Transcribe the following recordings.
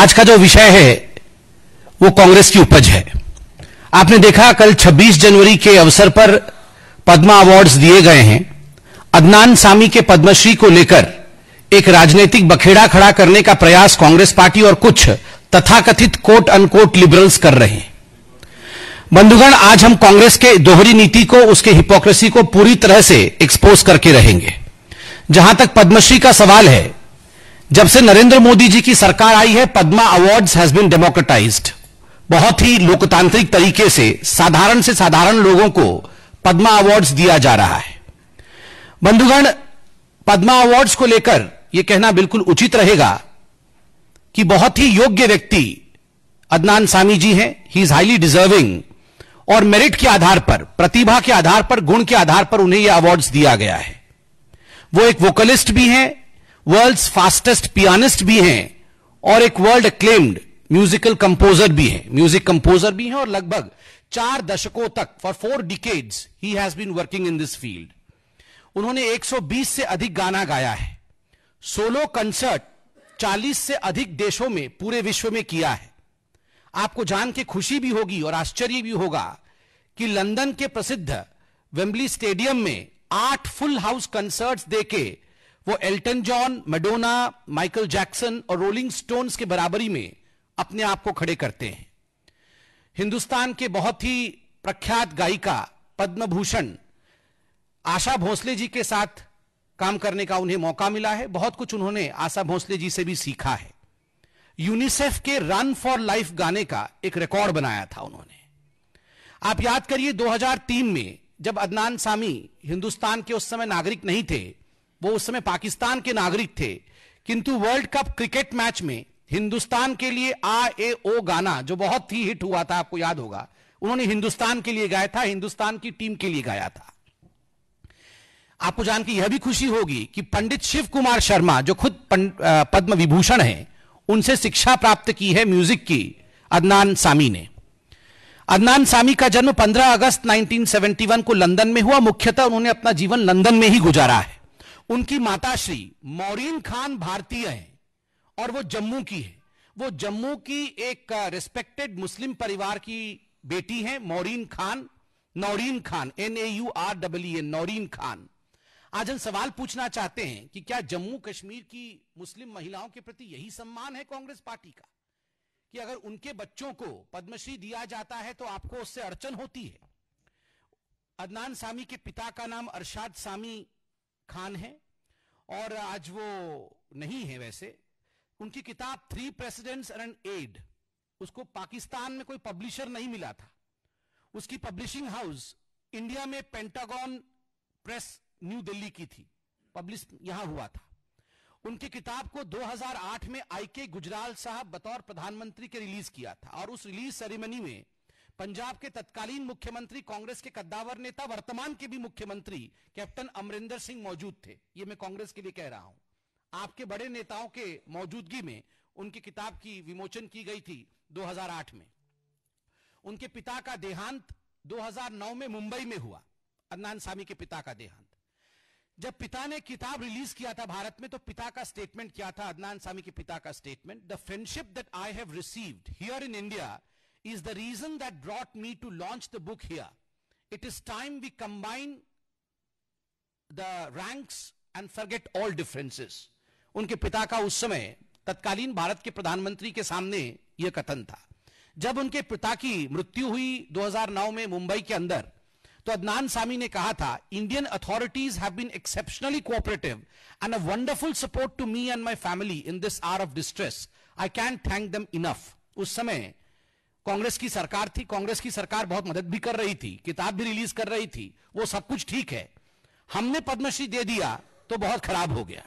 आज का जो विषय है वो कांग्रेस की उपज है आपने देखा कल 26 जनवरी के अवसर पर पद्मा अवार्ड्स दिए गए हैं अदनान सामी के पद्मश्री को लेकर एक राजनीतिक बखेड़ा खड़ा करने का प्रयास कांग्रेस पार्टी और कुछ तथाकथित कोट अनकोट लिबरल्स कर रहे हैं बंधुगण आज हम कांग्रेस के दोहरी नीति को उसके हिपोक्रेसी को पूरी तरह से एक्सपोज करके रहेंगे जहां तक पद्मश्री का सवाल है जब से नरेंद्र मोदी जी की सरकार आई है Padma awards has been democratised बहुत ही लोकतांत्रिक तरीके से साधारण से साधारण लोगों को पद्मा अवार्ड्स दिया जा रहा है बंधुगण पद्मा अवार्ड्स को लेकर यह कहना बिल्कुल उचित रहेगा कि बहुत ही योग्य व्यक्ति अदनान सामी जी हैं ही इज हाईली डिजर्विंग और मेरिट के आधार पर प्रतिभा के आधार पर गुण के आधार पर उन्हें यह अवार्ड्स दिया गया है वो एक वोकलिस्ट भी हैं वर्ल्ड फास्टेस्ट पियानिस्ट भी हैं और एक वर्ल्ड अक्लेम्ड म्यूजिकल कंपोजर भी हैं म्यूजिक कंपोजर भी हैं और लगभग चार दशकों तक for four decades he has been working in this field उन्होंने 120 से अधिक गाना गाया है सोलो कंसर्ट 40 से अधिक देशों में पूरे विश्व में किया है आपको जान के खुशी भी होगी और आश्चर्य भी होगा कि लंदन के प्रसिद्ध वेम्बली स्टेडियम में आठ फुल हाउस कंसर्ट्स देके वो Elton John Madonna Michael Jackson और रोलिंग स्टोन्स के बराबरी में अपने आप को खड़े करते हैं हिंदुस्तान के बहुत ही प्रख्यात गायिका पद्म भूषण आशा भोसले जी के साथ काम करने का उन्हें मौका मिला है बहुत कुछ उन्होंने आशा भोसले जी से भी सीखा है यूनिसेफ के रन फॉर लाइफ गाने का एक रिकॉर्ड बनाया था उन्होंने आप याद करिए 2003 में जब अदनान सामी हिंदुस्तान के उस समय नागरिक नहीं थे वो उस समय पाकिस्तान के नागरिक थे किंतु वर्ल्ड कप क्रिकेट मैच में हिंदुस्तान के लिए आ ए ओ गाना जो बहुत ही हिट हुआ था आपको याद होगा उन्होंने हिंदुस्तान के लिए गाया था हिंदुस्तान की टीम के लिए गाया था आपको जान के यह भी खुशी होगी कि पंडित शिव कुमार शर्मा जो खुद पद्म विभूषण है उनसे शिक्षा प्राप्त की है म्यूजिक की अदनान सामी ने अदनान सामी का जन्म 15 अगस्त 1971 को लंदन में हुआ मुख्यतः उन्होंने अपना जीवन लंदन में ही गुजारा है उनकी माताश्री मौरीन खान भारतीय है और वो जम्मू की है वो जम्मू की एक रिस्पेक्टेड मुस्लिम परिवार की बेटी है Maureen Khan Noreen Khan N A U R W N Noreen Khan आज हम सवाल पूछना चाहते हैं कि क्या जम्मू कश्मीर की मुस्लिम महिलाओं के प्रति यही सम्मान है कांग्रेस पार्टी का कि अगर उनके बच्चों को पद्मश्री दिया जाता है तो आपको उससे अड़चन होती है अदनान सामी के पिता का नाम अरशाद सामी खान हैं और आज वो नहीं है वैसे उनकी किताब थ्री प्रेसिडेंट्स एंड एड उसको पाकिस्तान में कोई पब्लिशर नहीं मिला था उसकी पब्लिशिंग हाउस इंडिया में पेंटागॉन प्रेस न्यू दिल्ली की थी पब्लिश यहां हुआ था उनकी किताब को 2008 में आईके गुजराल साहब बतौर प्रधानमंत्री के रिलीज किया था और उस रिलीज सेरेमनी में पंजाब के तत्कालीन मुख्यमंत्री कांग्रेस के कद्दावर नेता वर्तमान के भी मुख्यमंत्री कैप्टन अमरिंदर सिंह मौजूद थे ये मैं कांग्रेस के लिए कह रहा हूं आपके बड़े नेताओं के मौजूदगी में उनकी किताब की विमोचन की गई थी 2008 में उनके पिता का देहांत 2009 में मुंबई में हुआ अदनान सामी के पिता का देहांत जब पिता ने किताब रिलीज किया था भारत में तो पिता का स्टेटमेंट क्या था अदनान सामी के पिता का statement the friendship that I have received here in India is the reason that brought me to launch the book here. It is time we combine the ranks and forget all differences. उनके पिता का उस समय तत्कालीन भारत के प्रधानमंत्री के सामने यह कथन था जब उनके पिता की मृत्यु हुई 2009 में मुंबई के अंदर तो अदनान सामी ने कहा था Indian authorities have been exceptionally cooperative and a wonderful support to me and my family in this hour of distress I can thank them enough उस समय कांग्रेस की सरकार थी कांग्रेस की सरकार बहुत मदद भी कर रही थी किताब भी रिलीज कर रही थी वो सब कुछ ठीक है हमने पद्मश्री दे दिया तो बहुत खराब हो गया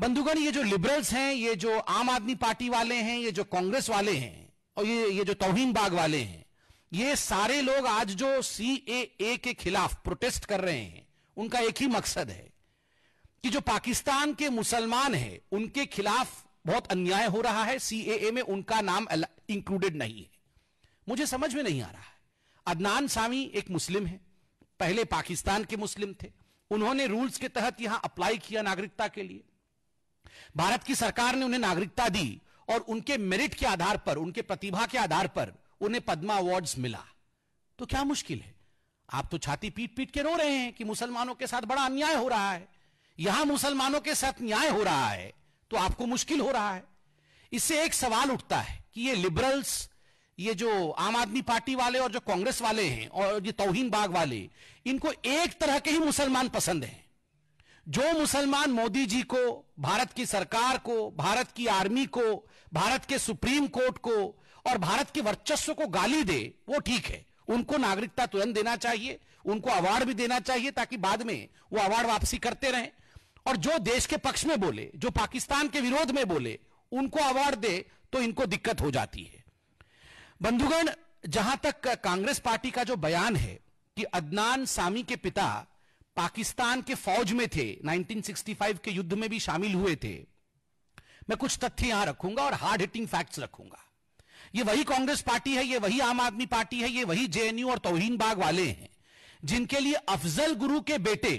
बंधुगण ये जो लिबरल्स हैं ये जो आम आदमी पार्टी वाले हैं ये जो कांग्रेस वाले हैं और ये ये जो तोहिन बाग वाले हैं ये सारे लोग आज जो सी ए के खिलाफ प्रोटेस्ट कर रहे हैं उनका एक ही मकसद है कि जो पाकिस्तान के मुसलमान है उनके खिलाफ बहुत अन्याय हो रहा है सी में उनका नाम इंक्लूडेड नहीं है मुझे समझ में नहीं आ रहा है अदनान सामी एक मुस्लिम है पहले पाकिस्तान के मुस्लिम थे उन्होंने रूल्स के तहत यहां अप्लाई किया नागरिकता के लिए भारत की सरकार ने उन्हें नागरिकता दी और उनके मेरिट के आधार पर उनके प्रतिभा के आधार पर उन्हें पद्मा अवार्ड्स मिला तो क्या मुश्किल है आप तो छाती पीट पीट के रो रहे हैं कि मुसलमानों के साथ बड़ा अन्याय हो रहा है यहां मुसलमानों के साथ न्याय हो रहा है तो आपको मुश्किल हो रहा है इससे एक सवाल उठता है कि ये लिबरल्स ये जो आम आदमी पार्टी वाले और जो कांग्रेस वाले हैं और ये तोहिन बाग वाले इनको एक तरह के ही मुसलमान पसंद हैं जो मुसलमान मोदी जी को भारत की सरकार को भारत की आर्मी को भारत के सुप्रीम कोर्ट को और भारत के वर्चस्व को गाली दे वो ठीक है उनको नागरिकता तुरंत देना चाहिए उनको अवार्ड भी देना चाहिए ताकि बाद में वो अवार्ड वापसी करते रहें और जो देश के पक्ष में बोले जो पाकिस्तान के विरोध में बोले उनको अवार्ड दे तो इनको दिक्कत हो जाती है बंधुगण जहां तक कांग्रेस पार्टी का जो बयान है कि अदनान सामी के पिता पाकिस्तान के फौज में थे 1965 के युद्ध में भी शामिल हुए थे मैं कुछ तथ्य यहां रखूंगा और हार्ड हिटिंग फैक्ट्स रखूंगा ये वही कांग्रेस पार्टी है ये वही आम आदमी पार्टी है ये वही जेएनयू और तोहिन बाग वाले हैं जिनके लिए अफजल गुरु के बेटे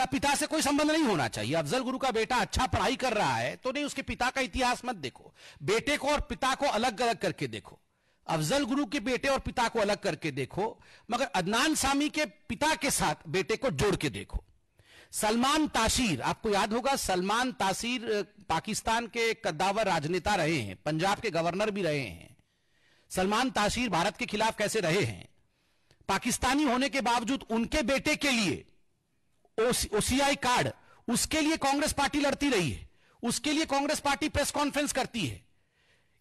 का पिता से कोई संबंध नहीं होना चाहिए अफजल गुरु का बेटा अच्छा पढ़ाई कर रहा है तो नहीं उसके पिता का इतिहास मत देखो बेटे को और पिता को अलग अलग करके देखो अफजल गुरु के बेटे और पिता को अलग करके देखो मगर अदनान सामी के पिता के साथ बेटे को जोड़ के देखो सलमान तासीर आपको याद होगा सलमान तासीर पाकिस्तान के कद्दावर राजनेता रहे हैं पंजाब के गवर्नर भी रहे हैं सलमान तासीर भारत के खिलाफ कैसे रहे हैं पाकिस्तानी होने के बावजूद उनके बेटे के लिए ओसीआई कार्ड उसके लिए कांग्रेस पार्टी लड़ती रही है उसके लिए कांग्रेस पार्टी प्रेस कॉन्फ्रेंस करती है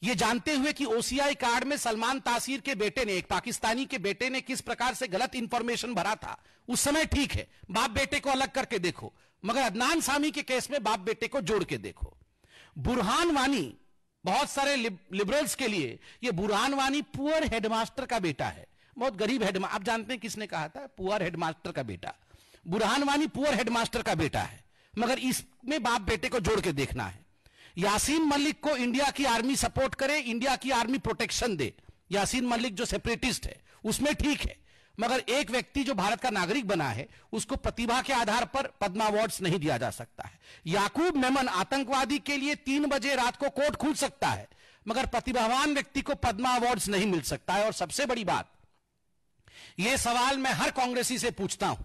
यह जानते हुए कि ओसीआई कार्ड में सलमान तासीर के बेटे ने एक पाकिस्तानी के बेटे ने किस प्रकार से गलत इंफॉर्मेशन भरा था उस समय ठीक है बाप बेटे को अलग करके देखो मगर अदनान सामी के केस में बाप बेटे को जोड़ के देखो बुरहान वानी बहुत सारे लिब, लिबरल्स के लिए यह बुरहान वानी पुअर हेडमास्टर का बेटा है बहुत गरीब हेडमा आप जानते हैं किसने कहा था पुअर हेडमास्टर का बेटा बुरहान वानी पुअर हेडमास्टर का बेटा है मगर इसमें बाप बेटे को जोड़ के देखना है यासीन मलिक को इंडिया की आर्मी सपोर्ट करे इंडिया की आर्मी प्रोटेक्शन दे यासीन मलिक जो सेपरेटिस्ट है उसमें ठीक है मगर एक व्यक्ति जो भारत का नागरिक बना है उसको प्रतिभा के आधार पर पद्म अवार्ड नहीं दिया जा सकता है याकूब मेमन आतंकवादी के लिए तीन बजे रात को कोर्ट खुल सकता है मगर प्रतिभावान व्यक्ति को पद्म अवार्ड नहीं मिल सकता है और सबसे बड़ी बात यह सवाल मैं हर कांग्रेसी से पूछता हूं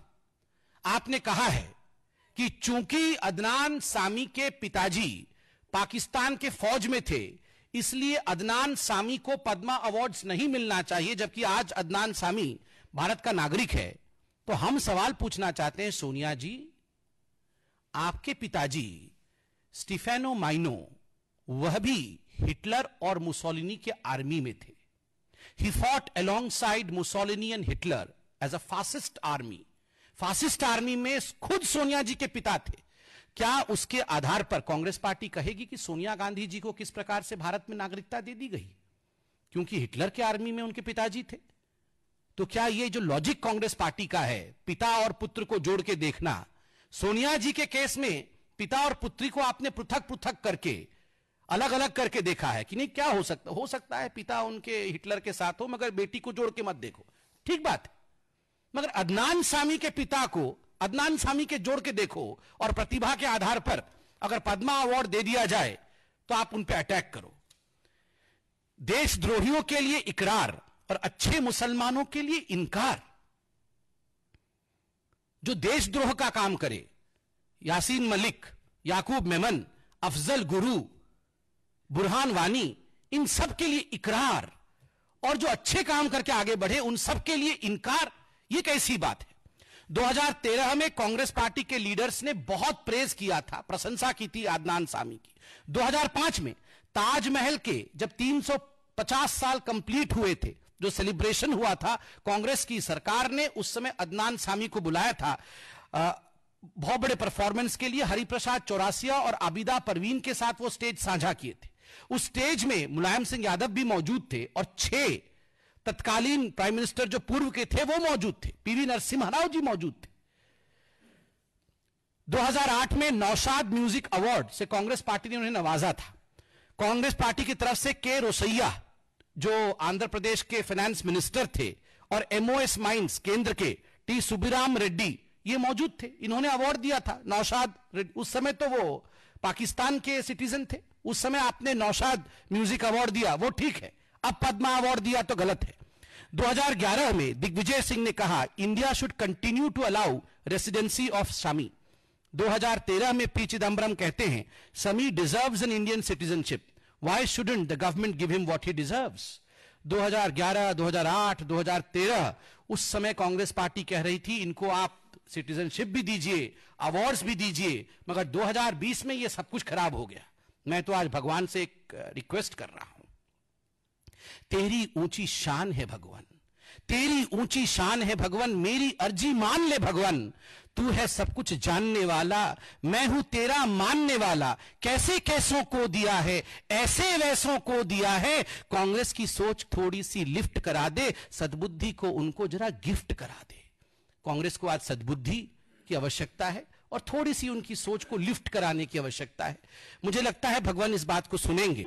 आपने कहा है कि चूंकि अदनान सामी के पिताजी पाकिस्तान के फौज में थे इसलिए अदनान सामी को पद्मा अवार्ड्स नहीं मिलना चाहिए जबकि आज अदनान सामी भारत का नागरिक है तो हम सवाल पूछना चाहते हैं सोनिया जी आपके पिताजी स्टीफेनो माइनो वह भी हिटलर और मुसोलिनी के आर्मी में थे he fought alongside Mussolini and Hitler as a fascist army fascist army में खुद सोनिया जी के पिता थे क्या उसके आधार पर कांग्रेस पार्टी कहेगी कि सोनिया गांधी जी को किस प्रकार से भारत में नागरिकता दे दी गई क्योंकि हिटलर के आर्मी में उनके पिताजी थे तो क्या ये जो लॉजिक कांग्रेस पार्टी का है पिता और पुत्र को जोड़ के देखना सोनिया जी के केस में पिता और पुत्री को आपने पृथक पृथक करके अलग अलग करके देखा है कि नहीं क्या हो सकता हो सकता है पिता उनके हिटलर के साथ हो मगर बेटी को जोड़ के मत देखो ठीक बात है मगर अदनान सामी के पिता को अदनान सामी के जोड़ के देखो और प्रतिभा के आधार पर अगर पद्मा अवार्ड दे दिया जाए तो आप उन पर अटैक करो देशद्रोहियों के लिए इकरार और अच्छे मुसलमानों के लिए इनकार जो देशद्रोह का काम करे यासीन मलिक याकूब मेमन अफजल गुरु बुरहान वानी इन सब के लिए इकरार और जो अच्छे काम करके आगे बढ़े उन सब के लिए इनकार यह कैसी बात है 2013 में कांग्रेस पार्टी के लीडर्स ने बहुत प्रेज किया था प्रशंसा की थी आदनान सामी की 2005 में ताजमहल के जब 350 साल कंप्लीट हुए थे जो सेलिब्रेशन हुआ था कांग्रेस की सरकार ने उस समय अदनान सामी को बुलाया था बहुत बड़े परफॉर्मेंस के लिए हरिप्रसाद चौरासिया और आबिदा परवीन के साथ वो स्टेज साझा किए थे उस स्टेज में मुलायम सिंह यादव भी मौजूद थे और छह तत्कालीन प्राइम मिनिस्टर जो पूर्व के थे वो मौजूद थे पीवी नरसिम्हा राव जी मौजूद थे 2008 में नौशाद म्यूजिक अवार्ड से कांग्रेस पार्टी ने उन्हें नवाजा था कांग्रेस पार्टी की तरफ से के रोसैया जो आंध्र प्रदेश के फाइनेंस मिनिस्टर थे और एमओएस माइंस केंद्र के टी सुबिराम रेड्डी ये मौजूद थे इन्होंने अवार्ड दिया था नौशाद उस समय तो वो पाकिस्तान के सिटीजन थे उस समय आपने नौशाद म्यूजिक अवार्ड दिया वो ठीक है अब पद्मा अवार्ड दिया तो गलत है 2011 में दिग्विजय सिंह ने कहा India should continue to allow residency of Sami 2013 में पी चिदम्बरम कहते हैं Sami deserves an Indian citizenship why shouldn't the government give him what he deserves 2011, 2008, 2013 उस समय कांग्रेस पार्टी कह रही थी इनको आप सिटीजनशिप भी दीजिए अवार्ड्स भी दीजिए मगर 2020 में यह सब कुछ खराब हो गया मैं तो आज भगवान से एक रिक्वेस्ट कर रहा हूं तेरी ऊंची शान है भगवान तेरी ऊंची शान है भगवान मेरी अर्जी मान ले भगवान तू है सब कुछ जानने वाला मैं हूं तेरा मानने वाला कैसे कैसों को दिया है ऐसे वैसों को दिया है कांग्रेस की सोच थोड़ी सी लिफ्ट करा दे सदबुद्धि को उनको जरा गिफ्ट करा दे कांग्रेस को आज सदबुद्धि की आवश्यकता है और थोड़ी सी उनकी सोच को लिफ्ट कराने की आवश्यकता है मुझे लगता है भगवान इस बात को सुनेंगे